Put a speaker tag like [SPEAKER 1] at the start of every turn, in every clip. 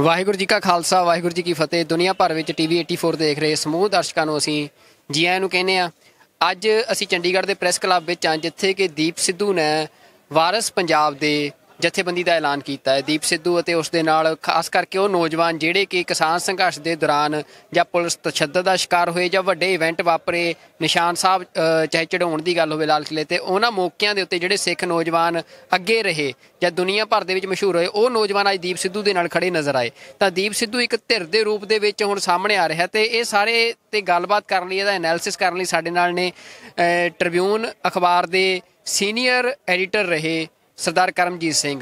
[SPEAKER 1] ਵਾਹਿਗੁਰੂ ਜੀ ਕਾ ਖਾਲਸਾ ਵਾਹਿਗੁਰੂ ਜੀ ਕੀ ਫਤਿਹ ਦੁਨੀਆ ਭਰ ਵਿੱਚ ਟੀਵੀ 84 ਦੇਖ ਰਹੇ ਸਮੂਹ ਦਰਸ਼ਕਾਂ ਨੂੰ ਅਸੀਂ ਜੀ ਆਇਆਂ ਨੂੰ ਕਹਿੰਦੇ ਆ ਅੱਜ ਅਸੀਂ ਚੰਡੀਗੜ੍ਹ ਦੇ ਪ੍ਰੈਸ ਕਲੱਬ ਵਿੱਚ ਆ ਜਿੱਥੇ ਕਿ ਦੀਪ ਸਿੱਧੂ ਨੇ ਵਾਰਿਸ ਪੰਜਾਬ ਦੇ ਜਥੇਬੰਦੀ ਦਾ ਐਲਾਨ ਕੀਤਾ ਹੈ ਦੀਪ ਸਿੱਧੂ ਅਤੇ ਉਸ ਦੇ ਨਾਲ ਖਾਸ ਕਰਕੇ ਉਹ ਨੌਜਵਾਨ ਜਿਹੜੇ ਕਿ ਕਿਸਾਨ ਸੰਘਰਸ਼ ਦੇ ਦੌਰਾਨ ਜਾਂ ਪੁਲਿਸ ਤਸ਼ੱਦਦ ਦਾ ਸ਼ਿਕਾਰ ਹੋਏ ਜਾਂ ਵੱਡੇ ਇਵੈਂਟ ਵਾਪਰੇ ਨਿਸ਼ਾਨ ਸਾਹਿਬ ਚਾਹੇ ਚੜਾਉਣ ਦੀ ਗੱਲ ਹੋਵੇ ਲਾਲ ਕਿਲੇ ਤੇ ਉਹਨਾਂ ਮੌਕਿਆਂ ਦੇ ਉੱਤੇ ਜਿਹੜੇ ਸਿੱਖ ਨੌਜਵਾਨ ਅੱਗੇ ਰਹੇ ਜਾਂ ਦੁਨੀਆ ਭਰ ਦੇ ਵਿੱਚ ਮਸ਼ਹੂਰ ਹੋਏ ਉਹ ਨੌਜਵਾਨ ਅੱਜ ਦੀਪ ਸਿੱਧੂ ਦੇ ਨਾਲ ਖੜੇ ਨਜ਼ਰ ਆਏ ਤਾਂ ਦੀਪ ਸਿੱਧੂ ਇੱਕ ਧਿਰ ਦੇ ਰੂਪ ਦੇ ਵਿੱਚ ਹੁਣ ਸਾਹਮਣੇ ਆ ਰਿਹਾ ਤੇ ਇਹ ਸਾਰੇ ਤੇ ਗੱਲਬਾਤ ਕਰਨ ਲਈ ਇਹਦਾ ਐਨਾਲਿਸਿਸ ਕਰਨ ਲਈ ਸਾਡੇ ਨਾਲ ਨੇ ਟ੍ਰਿਬਿਊਨ ਅਖਬਾਰ ਦੇ ਸੀਨੀਅਰ ਐਡੀਟਰ ਰਹੇ ਸਰਦਾਰ ਕਰਮਜੀਤ ਸਿੰਘ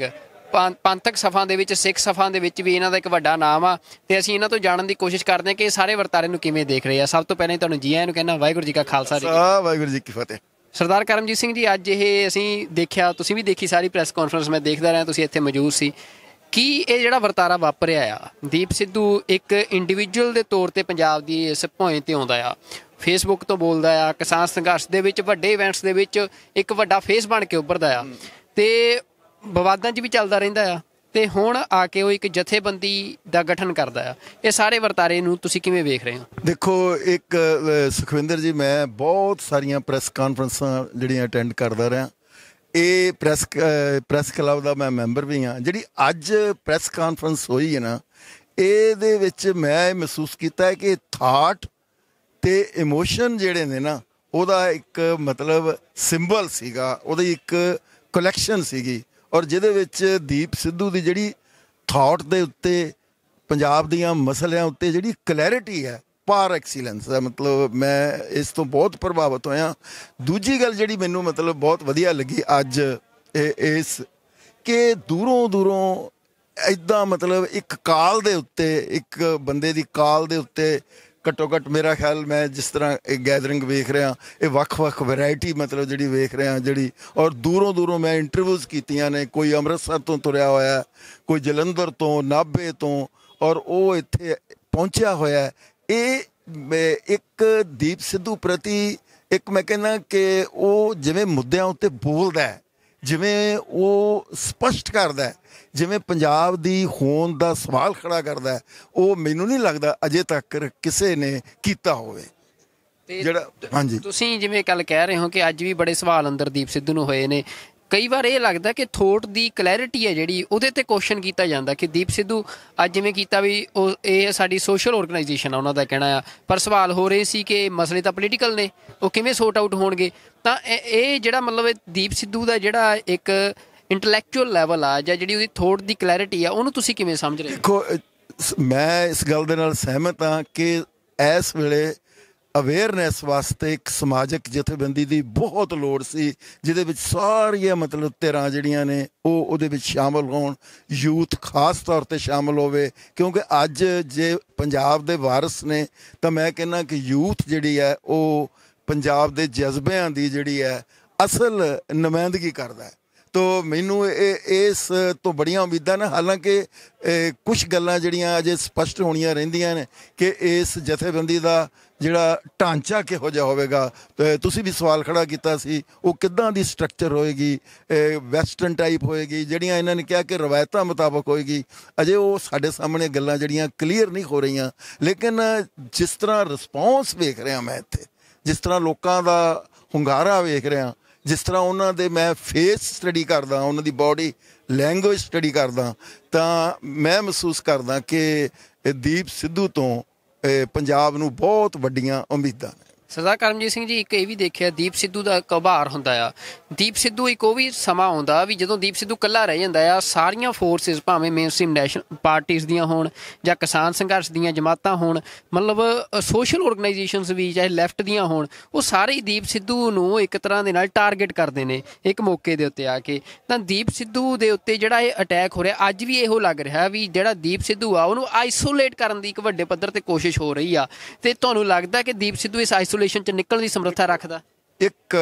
[SPEAKER 1] ਪੰਥਕ ਸਫਾਂ ਦੇ ਵਿੱਚ ਸਿੱਖ ਸਫਾਂ ਦੇ ਵਿੱਚ ਵੀ ਇਹਨਾਂ ਦਾ ਇੱਕ ਵੱਡਾ ਨਾਮ ਆ ਤੇ ਅਸੀਂ ਇਹਨਾਂ ਤੋਂ ਜਾਣਨ ਦੀ ਕੋਸ਼ਿਸ਼ ਕਰਦੇ ਹਾਂ ਕਿ ਇਹ ਸਾਰੇ ਵਰਤਾਰੇ ਨੂੰ ਕਿਵੇਂ ਦੇਖ ਰਹੇ ਆ ਸਭ ਤੋਂ ਪਹਿਲਾਂ ਤੁਹਾਨੂੰ ਜੀ ਆਇਆਂ ਨੂੰ ਕਹਿੰਦਾ ਵਾਹਿਗੁਰੂ ਜੀ ਕਾ ਖਾਲਸਾ ਜੀ
[SPEAKER 2] ਵਾਹਿਗੁਰੂ ਜੀ ਕੀ ਫਤਿਹ
[SPEAKER 1] ਸਰਦਾਰ ਕਰਮਜੀਤ ਸਿੰਘ ਜੀ ਅੱਜ ਇਹ ਅਸੀਂ ਦੇਖਿਆ ਤੁਸੀਂ ਵੀ ਦੇਖੀ ਸਾਰੀ ਪ੍ਰੈਸ ਕਾਨਫਰੰਸ ਮੈਂ ਦੇਖਦਾ ਰਿਹਾ ਤੁਸੀਂ ਇੱਥੇ ਮੌਜੂਦ ਸੀ ਕੀ ਇਹ ਜਿਹੜਾ ਵਰਤਾਰਾ ਵਾਪਰਿਆ ਆ ਦੀਪ ਸਿੱਧੂ ਇੱਕ ਇੰਡੀਵਿਜੂਅਲ ਦੇ ਤੌਰ ਤੇ ਪੰਜਾਬ ਦੀ ਇਸ ਭੌਂਏ ਤੇ ਆਉਂਦਾ ਆ ਫੇਸਬੁੱਕ ਤੋਂ ਬੋਲਦਾ ਆ ਕਿਸਾਨ ਸੰਘਰਸ਼ ਦੇ ਵਿੱਚ ਵੱਡੇ ਇਵੈਂਟਸ ਦੇ ਵਿੱਚ ਇੱਕ ਵੱਡਾ ਫੇਸ ਬਣ ਕੇ ਉੱਭਰਦਾ ਆ ਤੇ ਵਿਵਾਦਾਂ 'ਚ ਵੀ ਚੱਲਦਾ ਰਹਿੰਦਾ ਆ ਤੇ ਹੁਣ ਆ ਕੇ ਉਹ ਇੱਕ ਜਥੇਬੰਦੀ ਦਾ ਗਠਨ ਕਰਦਾ ਆ ਇਹ ਸਾਰੇ ਵਰਤਾਰੇ ਨੂੰ ਤੁਸੀਂ ਕਿਵੇਂ ਵੇਖ
[SPEAKER 2] ਰਹੇ ਹੋ ਦੇਖੋ ਇੱਕ ਸੁਖਵਿੰਦਰ ਜੀ ਮੈਂ ਬਹੁਤ ਸਾਰੀਆਂ ਪ੍ਰੈਸ ਕਾਨਫਰੰਸਾਂ ਜਿਹੜੀਆਂ ਅਟੈਂਡ ਕਰਦਾ ਰਿਹਾ ਇਹ ਪ੍ਰੈਸ ਪ੍ਰੈਸ ਕਲੱਬ ਦਾ ਮੈਂ ਮੈਂਬਰ ਵੀ ਹਾਂ ਜਿਹੜੀ ਅੱਜ ਪ੍ਰੈਸ ਕਾਨਫਰੰਸ ਹੋਈ ਹੈ ਨਾ ਇਹਦੇ ਵਿੱਚ ਮੈਂ ਇਹ ਮਹਿਸੂਸ ਕੀਤਾ ਕਿ ਥਾਟ ਤੇ ਇਮੋਸ਼ਨ ਜਿਹੜੇ ਨੇ ਨਾ ਉਹਦਾ ਇੱਕ ਮਤਲਬ ਸਿੰਬਲ ਸੀਗਾ ਉਹਦੀ ਇੱਕ ਕਲੈਕਸ਼ਨ ਸੀਗੀ ਔਰ ਜਿਹਦੇ ਵਿੱਚ ਦੀਪ ਸਿੱਧੂ ਦੀ ਜਿਹੜੀ ਥਾਟ ਦੇ ਉੱਤੇ ਪੰਜਾਬ ਦੀਆਂ ਮਸਲਿਆਂ ਉੱਤੇ ਜਿਹੜੀ ਕਲੈਰਿਟੀ ਹੈ ਪਾਰ ਐਕਸੀਲੈਂਸ ਹੈ ਮਤਲਬ ਮੈਂ ਇਸ ਤੋਂ ਬਹੁਤ ਪ੍ਰਭਾਵਿਤ ਹੋਇਆ ਦੂਜੀ ਗੱਲ ਜਿਹੜੀ ਮੈਨੂੰ ਮਤਲਬ ਬਹੁਤ ਵਧੀਆ ਲੱਗੀ ਅੱਜ ਇਸ ਕਿ ਦੂਰੋਂ ਦੂਰੋਂ ਇਦਾਂ ਮਤਲਬ ਇੱਕ ਕਾਲ ਦੇ ਉੱਤੇ ਇੱਕ ਬੰਦੇ ਦੀ ਕਾਲ ਦੇ ਉੱਤੇ ਘੱਟੋ ਘੱਟ ਮੇਰਾ ਖਿਆਲ ਮੈਂ ਜਿਸ ਤਰ੍ਹਾਂ ਇਹ ਗੈਦਰਿੰਗ ਵੇਖ ਰਿਹਾ ਇਹ ਵੱਖ-ਵੱਖ ਵੈਰਾਈਟੀ ਮਤਲਬ ਜਿਹੜੀ ਵੇਖ ਰਿਹਾ ਜਿਹੜੀ ਔਰ ਦੂਰੋਂ ਦੂਰੋਂ ਮੈਂ ਇੰਟਰਵਿਊਜ਼ ਕੀਤੀਆਂ ਨੇ ਕੋਈ ਅੰਮ੍ਰਿਤਸਰ ਤੋਂ ਤੁਰਿਆ ਹੋਇਆ ਕੋਈ ਜਲੰਧਰ ਤੋਂ ਨਾਭੇ ਤੋਂ ਔਰ ਉਹ ਇੱਥੇ ਪਹੁੰਚਿਆ ਹੋਇਆ ਇਹ ਇੱਕ ਦੀਪ ਸਿੱਧੂ ਪ੍ਰਤੀ ਇੱਕ ਮੈਂ ਕਹਿੰਦਾ ਕਿ ਉਹ ਜਿਵੇਂ ਮੁੱਦਿਆਂ ਉੱਤੇ ਬੋਲਦਾ ਹੈ ਜਿਵੇਂ ਉਹ ਸਪਸ਼ਟ ਕਰਦਾ ਹੈ ਜਿਵੇਂ ਪੰਜਾਬ ਦੀ ਹੋਂਦ ਦਾ ਸਵਾਲ ਖੜਾ ਕਰਦਾ ਹੈ ਉਹ ਮੈਨੂੰ ਨਹੀਂ ਲੱਗਦਾ ਅਜੇ ਤੱਕ ਕਿਸੇ ਨੇ ਕੀਤਾ ਹੋਵੇ ਜਿਹੜਾ ਹਾਂਜੀ
[SPEAKER 1] ਤੁਸੀਂ ਜਿਵੇਂ ਕੱਲ ਕਹਿ ਰਹੇ ਹੋ ਕਿ ਅੱਜ ਵੀ ਬੜੇ ਸਵਾਲ ਅੰਦਰਦੀਪ ਸਿੱਧੂ ਨੂੰ ਹੋਏ ਨੇ ਕਈ ਵਾਰ ਇਹ ਲੱਗਦਾ ਕਿ ਥੋਟ ਦੀ ਕਲੈਰਿਟੀ ਹੈ ਜਿਹੜੀ ਉਹਦੇ ਤੇ ਕੁਐਸਚਨ ਕੀਤਾ ਜਾਂਦਾ ਕਿ ਦੀਪ ਸਿੱਧੂ ਅੱਜ ਜਿਵੇਂ ਕੀਤਾ ਵੀ ਉਹ ਇਹ ਸਾਡੀ ਸੋਸ਼ਲ ਆਰਗੇਨਾਈਜੇਸ਼ਨ ਆ ਉਹਨਾਂ ਦਾ ਕਹਿਣਾ ਆ ਪਰ ਸਵਾਲ ਹੋ ਰਹੇ ਸੀ ਕਿ ਮਸਲੇ ਤਾਂ ਪੋਲੀਟੀਕਲ ਨੇ ਉਹ ਕਿਵੇਂ ਸੋਰਟ ਆਊਟ ਹੋਣਗੇ ਤਾਂ ਇਹ ਜਿਹੜਾ ਮਤਲਬ ਦੀਪ ਸਿੱਧੂ ਦਾ ਜਿਹੜਾ ਇੱਕ ਇੰਟੈਲੈਕਚੁਅਲ ਲੈਵਲ ਆ ਜਾਂ ਜਿਹੜੀ ਉਹਦੀ ਥੋਟ ਦੀ ਕਲੈਰਿਟੀ ਆ ਉਹਨੂੰ ਤੁਸੀਂ ਕਿਵੇਂ ਸਮਝ ਰਹੇ ਹੋ
[SPEAKER 2] ਦੇਖੋ ਮੈਂ ਇਸ ਗੱਲ ਦੇ ਨਾਲ ਸਹਿਮਤ ਹਾਂ ਕਿ ਇਸ ਵੇਲੇ ਅਵੇਅਰਨੈਸ ਵਾਸਤੇ ਇੱਕ ਸਮਾਜਿਕ ਜਥੇਬੰਦੀ ਦੀ ਬਹੁਤ ਲੋੜ ਸੀ ਜਿਹਦੇ ਵਿੱਚ ਸਾਰੀਆਂ ਮਤਲਬ ਤੇਰਾ ਜਿਹੜੀਆਂ ਨੇ ਉਹ ਉਹਦੇ ਵਿੱਚ ਸ਼ਾਮਲ ਹੋਣ ਯੂਥ ਖਾਸ ਤੌਰ ਤੇ ਸ਼ਾਮਲ ਹੋਵੇ ਕਿਉਂਕਿ ਅੱਜ ਜੇ ਪੰਜਾਬ ਦੇ ਵਾਰਿਸ ਨੇ ਤਾਂ ਮੈਂ ਕਹਿੰਨਾ ਕਿ ਯੂਥ ਜਿਹੜੀ ਹੈ ਉਹ ਪੰਜਾਬ ਦੇ ਜਜ਼ਬਿਆਂ ਦੀ ਜਿਹੜੀ ਹੈ ਅਸਲ ਨਮਾਇੰਦਗੀ ਕਰਦਾ ਹੈ ਤੋ ਮੈਨੂੰ ਇਹ ਇਸ ਤੋਂ ਬੜੀਆਂ ਉਮੀਦਾਂ ਨੇ ਹਾਲਾਂਕਿ ਕੁਝ ਗੱਲਾਂ ਜਿਹੜੀਆਂ ਅਜੇ ਸਪਸ਼ਟ ਹੋਣੀਆਂ ਰਹਿੰਦੀਆਂ ਨੇ ਕਿ ਇਸ ਜਥੇਬੰਦੀ ਦਾ ਜਿਹੜਾ ਢਾਂਚਾ ਕਿਹੋ ਜਿਹਾ ਹੋਵੇਗਾ ਤੁਸੀਂ ਵੀ ਸਵਾਲ ਖੜਾ ਕੀਤਾ ਸੀ ਉਹ ਕਿੱਦਾਂ ਦੀ ਸਟਰਕਚਰ ਹੋਏਗੀ ਵੈਸਟਰਨ ਟਾਈਪ ਹੋਏਗੀ ਜਿਹੜੀਆਂ ਇਹਨਾਂ ਨੇ ਕਿਹਾ ਕਿ ਰਵਾਇਤਾਂ ਮੁਤਾਬਕ ਹੋਏਗੀ ਅਜੇ ਉਹ ਸਾਡੇ ਸਾਹਮਣੇ ਗੱਲਾਂ ਜਿਹੜੀਆਂ ਕਲੀਅਰ ਨਹੀਂ ਹੋ ਰਹੀਆਂ ਲੇਕਿਨ ਜਿਸ ਤਰ੍ਹਾਂ ਰਿਸਪੌਂਸ ਵੇਖ ਰਿਹਾ ਮੈਂ ਇੱਥੇ ਜਿਸ ਤਰ੍ਹਾਂ ਲੋਕਾਂ ਦਾ ਹੁੰਗਾਰਾ ਵੇਖ ਰਿਹਾ ਜਿਸ ਤਰ੍ਹਾਂ ਉਹਨਾਂ ਦੇ ਮੈਂ ਫੇਸ ਸਟੱਡੀ ਕਰਦਾ ਉਹਨਾਂ ਦੀ ਬਾਡੀ ਲੈਂਗੁਏਜ ਸਟੱਡੀ ਕਰਦਾ ਤਾਂ ਮੈਂ ਮਹਿਸੂਸ ਕਰਦਾ ਕਿ ਦੀਪ ਸਿੱਧੂ ਤੋਂ ਪੰਜਾਬ ਨੂੰ ਬਹੁਤ ਵੱਡੀਆਂ ਉਮੀਦਾਂ ਨੇ
[SPEAKER 1] ਸਰਦਾਰ ਕਰਮਜੀਤ ਸਿੰਘ ਜੀ ਇੱਕ ਇਹ ਵੀ ਦੇਖਿਆ ਦੀਪ ਸਿੱਧੂ ਦਾ ਕਬਾਰ ਹੁੰਦਾ ਆ ਦੀਪ ਸਿੱਧੂ ਇੱਕ ਉਹ ਵੀ ਸਮਾਂ ਆਉਂਦਾ ਵੀ ਜਦੋਂ ਦੀਪ ਸਿੱਧੂ ਇਕੱਲਾ ਰਹਿ ਜਾਂਦਾ ਆ ਸਾਰੀਆਂ ਫੋਰਸਸ ਭਾਵੇਂ ਮੇਨਸਟ੍ਰੀਮ ਨੈਸ਼ਨਲ ਪਾਰਟੀਆਂ ਦੀਆਂ ਹੋਣ ਜਾਂ ਕਿਸਾਨ ਸੰਘਰਸ਼ ਦੀਆਂ ਜਮਾਤਾਂ ਹੋਣ ਮਤਲਬ ਸੋਸ਼ਲ ਆਰਗੇਨਾਈਜੇਸ਼ਨਸ ਵੀ ਚਾਹੇ ਲੈਫਟ ਦੀਆਂ ਹੋਣ ਉਹ ਸਾਰੇ ਦੀਪ ਸਿੱਧੂ ਨੂੰ ਇੱਕ ਤਰ੍ਹਾਂ ਦੇ ਨਾਲ ਟਾਰਗੇਟ ਕਰਦੇ ਨੇ ਇੱਕ ਮੌਕੇ ਦੇ ਉੱਤੇ ਆ ਕੇ ਤਾਂ ਦੀਪ ਸਿੱਧੂ ਦੇ ਉੱਤੇ ਜਿਹੜਾ ਇਹ ਅਟੈਕ ਹੋ ਰਿਹਾ ਅੱਜ ਵੀ ਇਹੋ ਲੱਗ ਰਿਹਾ ਵੀ ਜਿਹੜਾ ਦੀਪ ਸਿੱਧੂ ਆ ਉਹਨੂੰ ਆਈਸੋਲੇਟ ਕਰਨ ਦੀ ਇੱਕ ਵੱਡੇ ਪੱਧਰ ਤੇ ਕੋਸ਼ਿਸ਼ ਹੋ ਰਹੀ ਆ ਤੇ ਤੁਹਾਨੂੰ ਲੱਗਦਾ ਕਿ ਦੀਪ ਸਿੱਧੂ ਇਸ ਆਈਸੋਲੇਟ ਆਈਸੋਲੇਸ਼ਨ 'ਚ ਨਿਕਲਣ ਦੀ ਸਮਰੱਥਾ ਰੱਖਦਾ
[SPEAKER 2] ਇੱਕ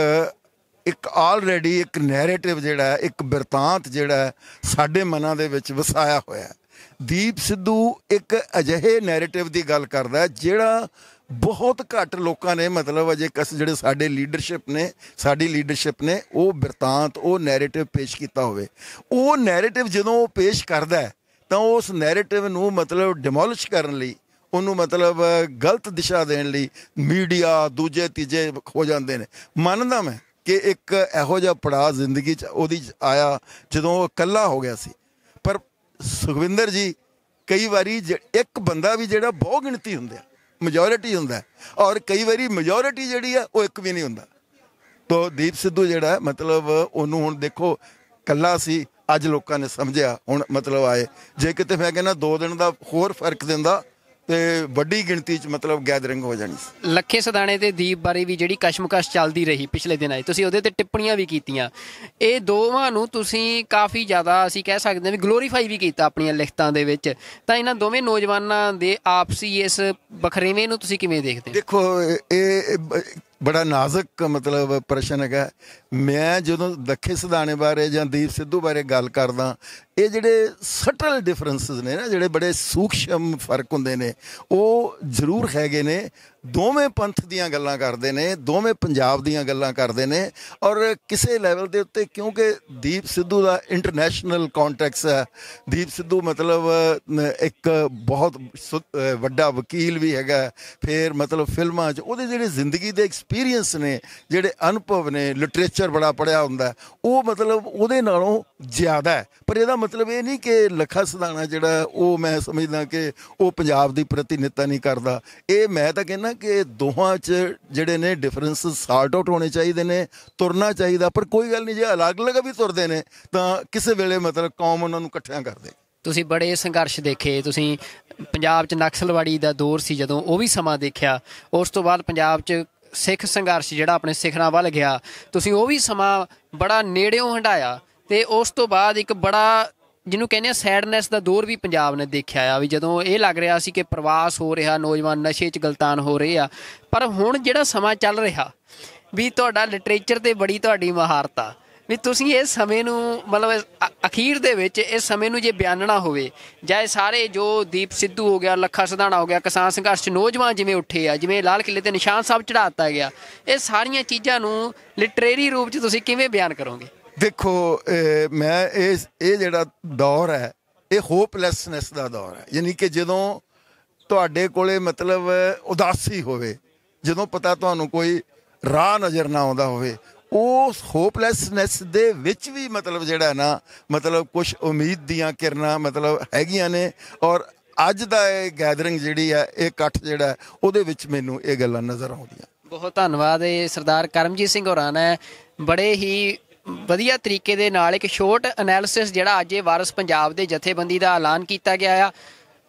[SPEAKER 2] ਇੱਕ ਆਲਰੇਡੀ ਇੱਕ ਨੈਰੇਟਿਵ ਜਿਹੜਾ ਇੱਕ ਬਿਰਤਾਂਤ ਜਿਹੜਾ ਸਾਡੇ ਮਨਾਂ ਦੇ ਵਿੱਚ ਵਸਾਇਆ ਹੋਇਆ ਦੀਪ ਸਿੱਧੂ ਇੱਕ ਅਜਿਹੇ ਨੈਰੇਟਿਵ ਦੀ ਗੱਲ ਕਰਦਾ ਜਿਹੜਾ ਬਹੁਤ ਘੱਟ ਲੋਕਾਂ ਨੇ ਮਤਲਬ ਅਜੇ ਕਸ ਜਿਹੜੇ ਸਾਡੇ ਲੀਡਰਸ਼ਿਪ ਨੇ ਸਾਡੀ ਲੀਡਰਸ਼ਿਪ ਨੇ ਉਹ ਬਿਰਤਾਂਤ ਉਹ ਨੈਰੇਟਿਵ ਪੇਸ਼ ਕੀਤਾ ਹੋਵੇ ਉਹ ਨੈਰੇਟਿਵ ਜਦੋਂ ਉਹ ਪੇਸ਼ ਕਰਦਾ ਤਾਂ ਉਸ ਨੈਰੇਟਿਵ ਨੂੰ ਮਤਲਬ ਡਿਮੋਲਿਸ਼ ਕਰਨ ਲਈ ਉਹਨੂੰ ਮਤਲਬ ਗਲਤ ਦਿਸ਼ਾ ਦੇਣ ਲਈ ਮੀਡੀਆ ਦੂਜੇ ਤੀਜੇ ਹੋ ਜਾਂਦੇ ਨੇ ਮੰਨਦਾ ਮੈਂ ਕਿ ਇੱਕ ਇਹੋ ਜਿਹਾ ਪੜਾਅ ਜ਼ਿੰਦਗੀ 'ਚ ਉਹਦੀ ਆਇਆ ਜਦੋਂ ਉਹ ਇਕੱਲਾ ਹੋ ਗਿਆ ਸੀ ਪਰ ਸੁਖਵਿੰਦਰ ਜੀ ਕਈ ਵਾਰੀ ਇੱਕ ਬੰਦਾ ਵੀ ਜਿਹੜਾ ਬਹੁ ਗਿਣਤੀ ਹੁੰਦਾ ਮੈਜੋਰਿਟੀ ਹੁੰਦਾ ਔਰ ਕਈ ਵਾਰੀ ਮੈਜੋਰਿਟੀ ਜਿਹੜੀ ਆ ਉਹ ਇੱਕ ਵੀ ਨਹੀਂ ਹੁੰਦਾ ਤੋ ਦੀਪ ਸਿੱਧੂ ਜਿਹੜਾ ਮਤਲਬ ਉਹਨੂੰ ਹੁਣ ਦੇਖੋ ਕੱਲਾ ਸੀ ਅੱਜ ਲੋਕਾਂ ਨੇ ਸਮਝਿਆ ਹੁਣ ਮਤਲਬ ਆਏ ਜੇ ਕਿਤੇ ਮੈਂ ਕਹਿੰਦਾ ਦੋ ਦਿਨ ਦਾ ਹੋਰ ਫਰਕ ਦਿੰਦਾ ਤੇ ਵੱਡੀ ਗਿਣਤੀ 'ਚ ਮਤਲਬ ਗੈਦਰਿੰਗ ਹੋ ਜਾਣੀ ਸੀ
[SPEAKER 1] ਲੱਖੇ ਸਦਾਣੇ ਤੇ ਦੀਪ ਬਾਰੇ ਵੀ ਜਿਹੜੀ ਕਸ਼ਮਕਸ਼ ਚੱਲਦੀ ਰਹੀ ਪਿਛਲੇ ਦਿਨਾਂ 'ਚ ਤੁਸੀਂ ਉਹਦੇ ਤੇ ਟਿੱਪਣੀਆਂ ਵੀ ਕੀਤੀਆਂ ਇਹ ਦੋਵਾਂ ਨੂੰ ਤੁਸੀਂ ਕਾਫੀ ਜ਼ਿਆਦਾ ਅਸੀਂ ਕਹਿ ਸਕਦੇ ਹਾਂ ਵੀ ਗਲੋਰੀਫਾਈ ਵੀ ਕੀਤਾ ਆਪਣੀਆਂ ਲਿਖਤਾਂ ਦੇ ਵਿੱਚ ਤਾਂ ਇਹਨਾਂ ਦੋਵੇਂ ਨੌਜਵਾਨਾਂ ਦੇ ਆਪਸੀ ਇਸ ਬਖਰੇਵੇਂ ਨੂੰ ਤੁਸੀਂ ਕਿਵੇਂ ਦੇਖਦੇ
[SPEAKER 2] ਹੋ ਦੇਖੋ ਇਹ ਬੜਾ ਨਾਜ਼ੁਕ ਮਤਲਬ ਪ੍ਰਸ਼ਨ ਹੈਗਾ ਮੈਂ ਜਦੋਂ ਦੱਖੇ ਸਿਧਾਣੇ ਬਾਰੇ ਜਾਂ ਦੀਪ ਸਿੱਧੂ ਬਾਰੇ ਗੱਲ ਕਰਦਾ ਇਹ ਜਿਹੜੇ ਸਟਲ ਡਿਫਰੈਂਸਸ ਨੇ ਨਾ ਜਿਹੜੇ ਬੜੇ ਸੂਖਸ਼ਮ ਫਰਕ ਹੁੰਦੇ ਨੇ ਉਹ ਜ਼ਰੂਰ ਹੈਗੇ ਨੇ ਦੋਵੇਂ ਪੰਥ ਦੀਆਂ ਗੱਲਾਂ ਕਰਦੇ ਨੇ ਦੋਵੇਂ ਪੰਜਾਬ ਦੀਆਂ ਗੱਲਾਂ ਕਰਦੇ ਨੇ ਔਰ ਕਿਸੇ ਲੈਵਲ ਦੇ ਉੱਤੇ ਕਿਉਂਕਿ ਦੀਪ ਸਿੱਧੂ ਦਾ ਇੰਟਰਨੈਸ਼ਨਲ ਕੰਟੈਕਸ ਹੈ ਦੀਪ ਸਿੱਧੂ ਮਤਲਬ ਇੱਕ ਬਹੁਤ ਵੱਡਾ ਵਕੀਲ ਵੀ ਹੈਗਾ ਫਿਰ ਮਤਲਬ ਫਿਲਮਾਂ 'ਚ ਉਹਦੇ ਜਿਹੜੇ ਜ਼ਿੰਦਗੀ ਦੇ ਐਕਸਪੀਰੀਅੰਸ ਨੇ ਜਿਹੜੇ ਅਨੁਭਵ ਨੇ ਲਿਟਰੇਚਰ ਬੜਾ ਪੜਿਆ ਹੁੰਦਾ ਉਹ ਮਤਲਬ ਉਹਦੇ ਨਾਲੋਂ ਜ਼ਿਆਦਾ ਹੈ ਪਰ ਇਹਦਾ ਮਤਲਬ ਇਹ ਨਹੀਂ ਕਿ ਲਖਾ ਸਦਾਣਾ ਜਿਹੜਾ ਉਹ ਮੈਂ ਸਮਝਦਾ ਕਿ ਉਹ ਪੰਜਾਬ ਦੀ ਪ੍ਰਤੀਨਿਧਤਾ ਨਹੀਂ ਕਰਦਾ ਇਹ ਮੈਂ ਤਾਂ ਕਹਿੰਦਾ ਨਾ ਕਿ ਦੋਹਾਂ 'ਚ ਜਿਹੜੇ ਨੇ ਡਿਫਰੈਂਸ ਸਾਰਟ ਆਊਟ ਹੋਣੇ ਚਾਹੀਦੇ ਨੇ ਤੁਰਨਾ ਚਾਹੀਦਾ ਪਰ ਕੋਈ ਗੱਲ ਨਹੀਂ ਜੇ ਅਲੱਗ-ਅਲੱਗ ਵੀ ਤੁਰਦੇ ਨੇ ਤਾਂ ਕਿਸੇ ਵੇਲੇ ਮਤਲਬ ਕੌਮ ਉਹਨਾਂ ਨੂੰ ਇਕੱਠਿਆਂ ਕਰ ਦੇ
[SPEAKER 1] ਤੁਸੀਂ ਬੜੇ ਸੰਘਰਸ਼ ਦੇਖੇ ਤੁਸੀਂ ਪੰਜਾਬ 'ਚ ਨਕਸਲਵਾੜੀ ਦਾ ਦੌਰ ਸੀ ਜਦੋਂ ਉਹ ਵੀ ਸਮਾਂ ਦੇਖਿਆ ਉਸ ਤੋਂ ਬਾਅਦ ਪੰਜਾਬ 'ਚ ਸਿੱਖ ਸੰਘਰਸ਼ ਜਿਹੜਾ ਆਪਣੇ ਸਿੱਖਣਾ ਵੱਲ ਗਿਆ ਤੁਸੀਂ ਉਹ ਵੀ ਸਮਾਂ ਬੜਾ ਨੇੜਿਓਂ ਹੰਡਾਇਆ ਤੇ ਉਸ ਤੋਂ ਬਾਅਦ ਇੱਕ ਬੜਾ ਜਿਹਨੂੰ ਕਹਿੰਦੇ ਆ ਸੈਡਨੈਸ ਦਾ ਦੌਰ ਵੀ ਪੰਜਾਬ ਨੇ ਦੇਖਿਆ ਆ ਵੀ ਜਦੋਂ ਇਹ ਲੱਗ ਰਿਹਾ ਸੀ ਕਿ ਪ੍ਰਵਾਸ ਹੋ ਰਿਹਾ ਨੌਜਵਾਨ ਨਸ਼ੇ 'ਚ ਗਲਤਾਨ ਹੋ ਰਹੇ ਆ ਪਰ ਹੁਣ ਜਿਹੜਾ ਸਮਾਂ ਚੱਲ ਰਿਹਾ ਵੀ ਤੁਹਾਡਾ ਲਿਟਰੇਚਰ ਤੇ ਬੜੀ ਤੁਹਾਡੀ ਮਹਾਰਤ ਆ ਵੀ ਤੁਸੀਂ ਇਹ ਸਮੇਂ ਨੂੰ ਮਤਲਬ ਅਖੀਰ ਦੇ ਵਿੱਚ ਇਸ ਸਮੇਂ ਨੂੰ ਜੇ ਬਿਆਨਣਾ ਹੋਵੇ ਜਾਂ ਇਹ ਸਾਰੇ ਜੋ ਦੀਪ ਸਿੱਧੂ ਹੋ ਗਿਆ ਲੱਖਾ ਸਧਾਣਾ ਹੋ ਗਿਆ ਕਿਸਾਨ ਸੰਘਰਸ਼ ਚ ਨੌਜਵਾਨ ਜਿਵੇਂ ਉੱਠੇ ਆ ਜਿਵੇਂ ਲਾਲ ਕਿਲੇ ਤੇ ਨਿਸ਼ਾਨ ਸਾਹਿਬ ਚੜਾਤਾ ਗਿਆ ਇਹ ਸਾਰੀਆਂ ਚੀਜ਼ਾਂ ਨੂੰ ਲਿਟਰੇਰੀ ਰੂਪ ਚ ਤੁਸੀਂ ਕਿਵੇਂ ਬਿਆਨ ਕਰੋਗੇ
[SPEAKER 2] ਦੇਖੋ ਮੈਂ ਇਸ ਇਹ ਜਿਹੜਾ ਦੌਰ ਹੈ ਇਹ ਹੋਪਲੈਸਨੈਸ ਦਾ ਦੌਰ ਹੈ ਯਾਨੀ ਕਿ ਜਦੋਂ ਤੁਹਾਡੇ ਕੋਲੇ ਮਤਲਬ ਉਦਾਸੀ ਹੋਵੇ ਜਦੋਂ ਪਤਾ ਤੁਹਾਨੂੰ ਕੋਈ ਰਾਹ ਨਜ਼ਰ ਨਾ ਆਉਂਦਾ ਹੋਵੇ ਉਸ ਹੋਪਲੈਸਨੈਸ ਦੇ ਵਿੱਚ ਵੀ ਮਤਲਬ ਜਿਹੜਾ ਨਾ ਮਤਲਬ ਕੁਝ ਉਮੀਦ ਦੀਆਂ ਕਿਰਨਾਂ ਮਤਲਬ ਹੈਗੀਆਂ ਨੇ ਔਰ ਅੱਜ ਦਾ ਇਹ ਗੈਦਰਿੰਗ ਜਿਹੜੀ ਹੈ ਇਹ ਇਕੱਠ ਜਿਹੜਾ ਉਹਦੇ ਵਿੱਚ ਮੈਨੂੰ ਇਹ ਗੱਲਾਂ ਨਜ਼ਰ ਆਉਂਦੀਆਂ
[SPEAKER 1] ਬਹੁਤ ਧੰਨਵਾਦ ਇਹ ਸਰਦਾਰ ਕਰਮਜੀਤ ਸਿੰਘ ਹੋਰਾਂ ਨੇ ਬੜੇ ਹੀ ਵਧੀਆ ਤਰੀਕੇ ਦੇ ਨਾਲ ਇੱਕ ਸ਼ੋਰਟ ਅਨਾਲਿਸਿਸ ਜਿਹੜਾ ਅੱਜ ਇਹ ਵਾਰਸ ਪੰਜਾਬ ਦੇ ਜਥੇਬੰਦੀ ਦਾ ਐਲਾਨ ਕੀਤਾ ਗਿਆ ਆ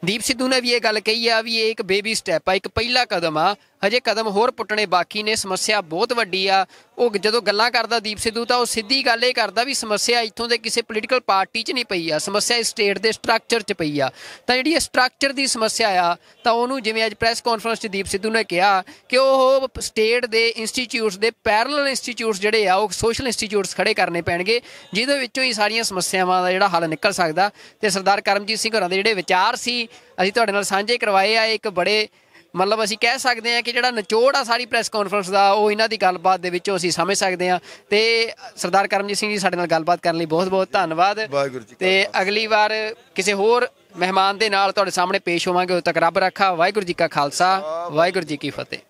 [SPEAKER 1] ਦੀਪ ਸਿੱਧੂ ਨੇ ਵੀ ਇਹ ਗੱਲ ਕਹੀ ਆ ਵੀ ਇਹ ਇੱਕ ਬੇਬੀ ਸਟੈਪ ਆ ਇੱਕ ਪਹਿਲਾ ਕਦਮ ਆ ਹਜੇ ਕਦਮ ਹੋਰ ਪੁੱਟਣੇ ਬਾਕੀ ਨੇ ਸਮੱਸਿਆ ਬਹੁਤ ਵੱਡੀ ਆ ਉਹ ਜਦੋਂ ਗੱਲਾਂ ਕਰਦਾ ਦੀਪ ਸਿੱਧੂ ਤਾਂ ਉਹ ਸਿੱਧੀ ਗੱਲ ਇਹ ਕਰਦਾ ਵੀ ਸਮੱਸਿਆ ਇੱਥੋਂ ਦੇ ਕਿਸੇ ਪੋਲੀਟੀਕਲ ਪਾਰਟੀ 'ਚ ਨਹੀਂ ਪਈ ਆ ਸਮੱਸਿਆ ਸਟੇਟ ਦੇ ਸਟਰਕਚਰ 'ਚ ਪਈ ਆ ਤਾਂ ਜਿਹੜੀ ਇਹ ਸਟਰਕਚਰ ਦੀ ਸਮੱਸਿਆ ਆ ਤਾਂ ਉਹਨੂੰ ਜਿਵੇਂ ਅੱਜ ਪ੍ਰੈਸ ਕਾਨਫਰੰਸ 'ਚ ਦੀਪ ਸਿੱਧੂ ਨੇ ਕਿਹਾ ਕਿ ਉਹ ਸਟੇਟ ਦੇ ਇੰਸਟੀਚਿਊਟਸ ਦੇ ਪੈਰਲਲ ਇੰਸਟੀਚਿਊਟਸ ਜਿਹੜੇ ਆ ਉਹ ਸੋਸ਼ਲ ਇੰਸਟੀਚਿਊਟਸ ਖੜੇ ਕਰਨੇ ਪੈਣਗੇ ਜਿਹਦੇ ਵਿੱਚੋਂ ਹੀ ਸਾਰੀਆਂ ਸਮੱਸਿਆਵਾਂ ਦਾ ਜਿਹੜਾ ਹੱਲ ਨਿਕਲ ਸਕਦਾ ਤੇ ਸਰਦਾਰ ਕਰਮਜੀਤ ਸਿੰਘ ਹੋਰਾਂ ਦੇ ਜਿਹੜੇ ਵਿਚਾਰ ਸੀ ਅਸੀਂ ਤੁਹਾਡੇ ਨਾਲ ਸਾਂਝੇ ਕਰਵਾਏ ਆ ਇੱਕ ਬੜੇ ਮਤਲਬ ਅਸੀਂ ਕਹਿ ਸਕਦੇ ਹਾਂ ਕਿ ਜਿਹੜਾ ਨਿਚੋੜ ਆ ਸਾਰੀ ਪ੍ਰੈਸ ਕਾਨਫਰੰਸ ਦਾ ਉਹ ਇਹਨਾਂ ਦੀ ਗੱਲਬਾਤ ਦੇ ਵਿੱਚੋਂ ਅਸੀਂ ਸਮਝ ਸਕਦੇ ਹਾਂ ਤੇ ਸਰਦਾਰ ਕਰਮਜੀਤ ਸਿੰਘ ਜੀ ਸਾਡੇ ਨਾਲ ਗੱਲਬਾਤ ਕਰਨ ਲਈ ਬਹੁਤ-ਬਹੁਤ ਧੰਨਵਾਦ ਤੇ ਅਗਲੀ ਵਾਰ ਕਿਸੇ ਹੋਰ ਮਹਿਮਾਨ ਦੇ ਨਾਲ ਤੁਹਾਡੇ ਸਾਹਮਣੇ ਪੇਸ਼ ਹੋਵਾਂਗੇ ਉਦੋਂ ਤੱਕ ਰੱਬ ਰੱਖਾ ਵਾਹਿਗੁਰੂ ਜੀ ਕਾ ਖਾਲਸਾ ਵਾਹਿਗੁਰੂ ਜੀ ਕੀ ਫਤਿਹ